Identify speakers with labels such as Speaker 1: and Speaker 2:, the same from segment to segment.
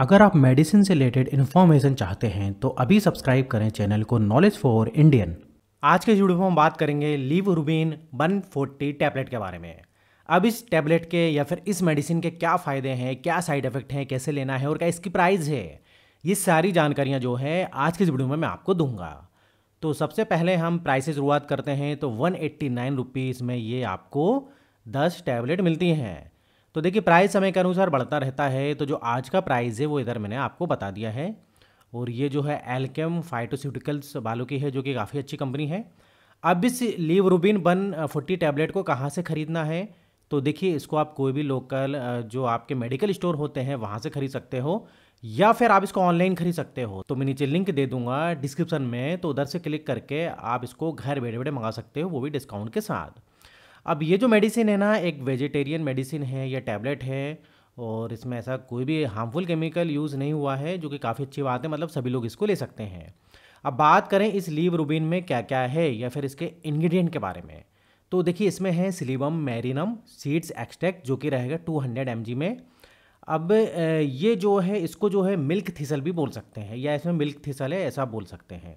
Speaker 1: अगर आप मेडिसिन से रिलेटेड इन्फॉर्मेशन चाहते हैं तो अभी सब्सक्राइब करें चैनल को नॉलेज फॉर इंडियन आज के वीडियो में हम बात करेंगे लीव रूबीन 140 टैबलेट के बारे में अब इस टैबलेट के या फिर इस मेडिसिन के क्या फ़ायदे हैं क्या साइड इफ़ेक्ट हैं कैसे लेना है और क्या इसकी प्राइस है ये सारी जानकारियाँ जो है आज के इस वीडियो में मैं आपको दूंगा तो सबसे पहले हम प्राइस शुरुआत करते हैं तो वन एट्टी में ये आपको दस टैबलेट मिलती हैं तो देखिए प्राइस समय के अनुसार बढ़ता रहता है तो जो आज का प्राइस है वो इधर मैंने आपको बता दिया है और ये जो है एल्केम फाइटोस्यूटिकल्स बालों की है जो कि काफ़ी अच्छी कंपनी है अब इस liv rubin one forty tablet को कहाँ से ख़रीदना है तो देखिए इसको आप कोई भी लोकल जो आपके मेडिकल स्टोर होते हैं वहाँ से ख़रीद सकते हो या फिर आप इसको ऑनलाइन खरीद सकते हो तो मैं नीचे लिंक दे दूंगा डिस्क्रिप्शन में तो उधर से क्लिक करके आप इसको घर बैठे बैठे मंगा सकते हो वो भी डिस्काउंट के साथ अब ये जो मेडिसिन है ना एक वेजिटेरियन मेडिसिन है या टैबलेट है और इसमें ऐसा कोई भी हार्मफुल केमिकल यूज़ नहीं हुआ है जो कि काफ़ी अच्छी बात है मतलब सभी लोग इसको ले सकते हैं अब बात करें इस लीव रूबिन में क्या क्या है या फिर इसके इंग्रेडिएंट के बारे में तो देखिए इसमें है सिलीबम मैरिनम सीड्स एक्सट्रैक्ट जो कि रहेगा 200 हंड्रेड में अब ये जो है इसको जो है मिल्क थिसल भी बोल सकते हैं या इसमें मिल्क थिसल है ऐसा बोल सकते हैं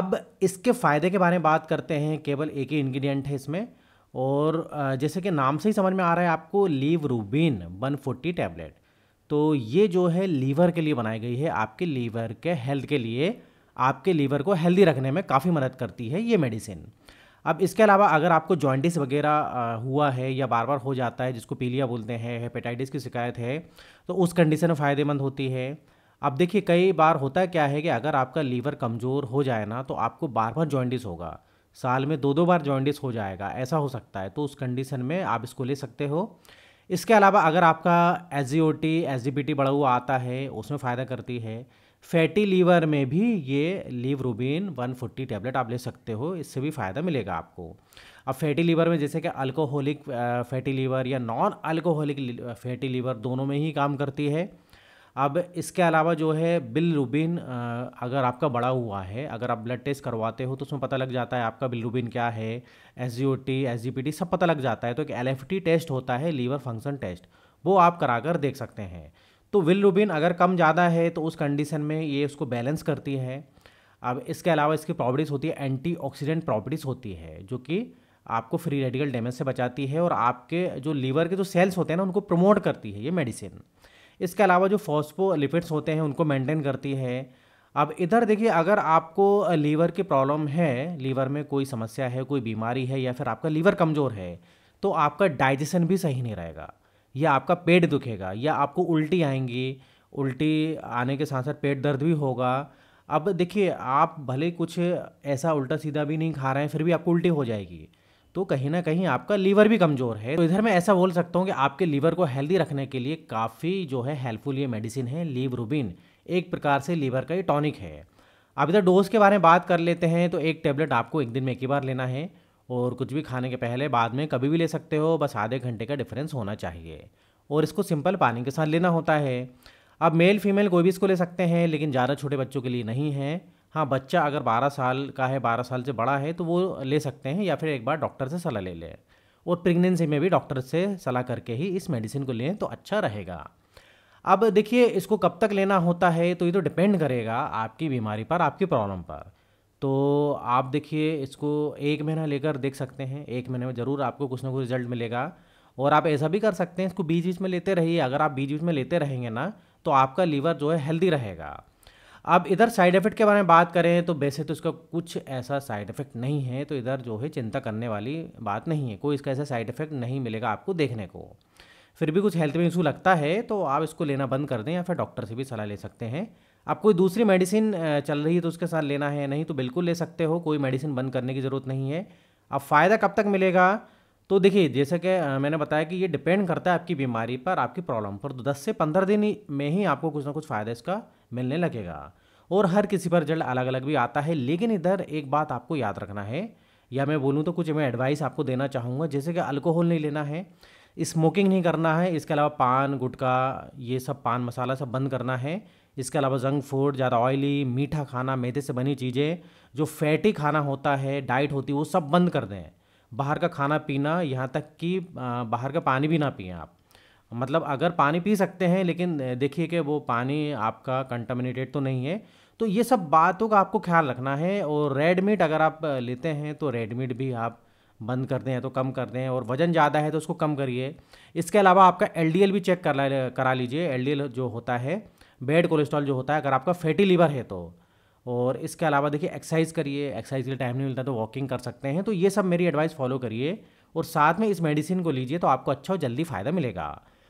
Speaker 1: अब इसके फ़ायदे के बारे में बात करते हैं केवल एक ही इंग्रेडिएंट है इसमें और जैसे कि नाम से ही समझ में आ रहा है आपको liv rubin one forty tablet तो ये जो है लीवर के लिए बनाई गई है आपके लीवर के हेल्थ के लिए आपके लीवर को हेल्दी रखने में काफ़ी मदद करती है ये मेडिसिन अब इसके अलावा अगर आपको जॉइंटिस वगैरह हुआ है या बार बार हो जाता है जिसको पीलिया बोलते हैं हेपेटाइटिस की शिकायत है तो उस कंडीशन में फ़ायदेमंद होती है अब देखिए कई बार होता क्या है कि अगर आपका लीवर कमज़ोर हो जाए ना तो आपको बार बार जॉइंटिस होगा साल में दो दो बार जॉइंडिस हो जाएगा ऐसा हो सकता है तो उस कंडीशन में आप इसको ले सकते हो इसके अलावा अगर आपका S G O T S G B T बढ़ा हुआ आता है उसमें फ़ायदा करती है फैटी लीवर में भी ये लीव रूबीन 140 टैबलेट आप ले सकते हो इससे भी फ़ायदा मिलेगा आपको अब फैटी लीवर में जैसे कि अल्कोहलिक फैटी लीवर या नॉन अल्कोहलिक फैटी लीवर दोनों में ही काम करती है अब इसके अलावा जो है बिल रूबिन अगर आपका बड़ा हुआ है अगर आप ब्लड टेस्ट करवाते हो तो उसमें पता लग जाता है आपका बिल रूबिन क्या है S G O T S G P T सब पता लग जाता है तो एक एल एफ टी टेस्ट होता है लीवर फंक्शन टेस्ट वो आप करा कर देख सकते हैं तो विल रूबिन अगर कम ज़्यादा है तो उस कंडीशन में ये उसको बैलेंस करती है अब इसके अलावा इसकी प्रॉपर्टीज़ होती है एंटी ऑक्सीडेंट प्रॉपर्टीज़ होती है जो कि आपको फ्री रेडिकल डैमेज से बचाती है और आपके जो लीवर के जो सेल्स होते हैं ना उनको प्रमोट करती है ये मेडिसिन इसके अलावा जो लिपिड्स होते हैं उनको मेंटेन करती है अब इधर देखिए अगर आपको लीवर की प्रॉब्लम है लीवर में कोई समस्या है कोई बीमारी है या फिर आपका लीवर कमज़ोर है तो आपका डाइजेशन भी सही नहीं रहेगा या आपका पेट दुखेगा या आपको उल्टी आएंगी उल्टी आने के साथ साथ पेट दर्द भी होगा अब देखिए आप भले कुछ ऐसा उल्टा सीधा भी नहीं खा रहे हैं फिर भी आपको उल्टी हो जाएगी तो कहीं ना कहीं आपका लीवर भी कमज़ोर है तो इधर मैं ऐसा बोल सकता हूँ कि आपके लीवर को हेल्दी रखने के लिए काफ़ी जो है हेल्पफुल ये मेडिसिन है लीव रूबिन एक प्रकार से लीवर का ये टॉनिक है अब इधर डोज के बारे में बात कर लेते हैं तो एक टेबलेट आपको एक दिन में एक ही बार लेना है और कुछ भी खाने के पहले बाद में कभी भी ले सकते हो बस आधे घंटे का डिफरेंस होना चाहिए और इसको सिंपल पानी के साथ लेना होता है अब मेल फीमेल कोई भी इसको ले सकते हैं लेकिन ज़्यादा छोटे बच्चों के लिए नहीं है हाँ बच्चा अगर 12 साल का है 12 साल से बड़ा है तो वो ले सकते हैं या फिर एक बार डॉक्टर से सलाह ले लें और प्रेगनेंसी में भी डॉक्टर से सलाह करके ही इस मेडिसिन को लें तो अच्छा रहेगा अब देखिए इसको कब तक लेना होता है तो ये तो डिपेंड करेगा आपकी बीमारी पर आपकी प्रॉब्लम पर तो आप देखिए इसको एक महीना लेकर देख सकते हैं एक महीने में ज़रूर आपको कुछ ना कुछ रिजल्ट मिलेगा और आप ऐसा भी कर सकते हैं इसको बीच बीच में लेते रहिए अगर आप बीच बीच में लेते रहेंगे ना तो आपका लीवर जो है हेल्दी रहेगा अब इधर साइड इफेक्ट के बारे में बात करें तो वैसे तो इसका कुछ ऐसा साइड इफेक्ट नहीं है तो इधर जो है चिंता करने वाली बात नहीं है कोई इसका ऐसा साइड इफेक्ट नहीं मिलेगा आपको देखने को फिर भी कुछ हेल्थ में इशू लगता है तो आप इसको लेना बंद कर दें या फिर डॉक्टर से भी सलाह ले सकते हैं आप कोई दूसरी मेडिसिन चल रही है तो उसके साथ लेना है नहीं तो बिल्कुल ले सकते हो कोई मेडिसिन बंद करने की ज़रूरत नहीं है अब फ़ायदा कब तक मिलेगा तो देखिए जैसे कि मैंने बताया कि ये डिपेंड करता है आपकी बीमारी पर आपकी प्रॉब्लम पर तो दस से पंद्रह दिन में ही आपको कुछ ना कुछ फ़ायदा इसका मिलने लगेगा और हर किसी पर रिजल्ट अलग अलग भी आता है लेकिन इधर एक बात आपको याद रखना है या मैं बोलूँ तो कुछ मैं एडवाइस आपको देना चाहूँगा जैसे कि अल्कोहल नहीं लेना है स्मोकिंग नहीं करना है इसके अलावा पान गुटखा ये सब पान मसाला सब बंद करना है इसके अलावा जंक फूड ज़्यादा ऑयली मीठा खाना मैदे से बनी चीज़ें जो फैटी खाना होता है डाइट होती है वो सब बंद कर दें बाहर का खाना पीना यहाँ तक कि बाहर का पानी भी ना पिए आप मतलब अगर पानी पी सकते हैं लेकिन देखिए कि वो पानी आपका कंटामिनेटेड तो नहीं है तो ये सब बातों का आपको ख्याल रखना है और रेड मीट अगर आप लेते हैं तो रेड मीट भी आप बंद कर दें तो कम कर दें और वज़न ज़्यादा है तो उसको कम करिए इसके अलावा आपका एल भी चेक करा करा लीजिए एल जो होता है बेड कोलेस्ट्रॉल जो होता है अगर आपका फैटी लीवर है तो और इसके अलावा देखिए एक्सरसाइज करिए एक्सरसाइज के लिए टाइम नहीं मिलता तो वॉकिंग कर सकते हैं तो ये सब मेरी एडवाइस फॉलो करिए और साथ में इस मेडिसिन को लीजिए तो आपको अच्छा और जल्दी फ़ायदा मिलेगा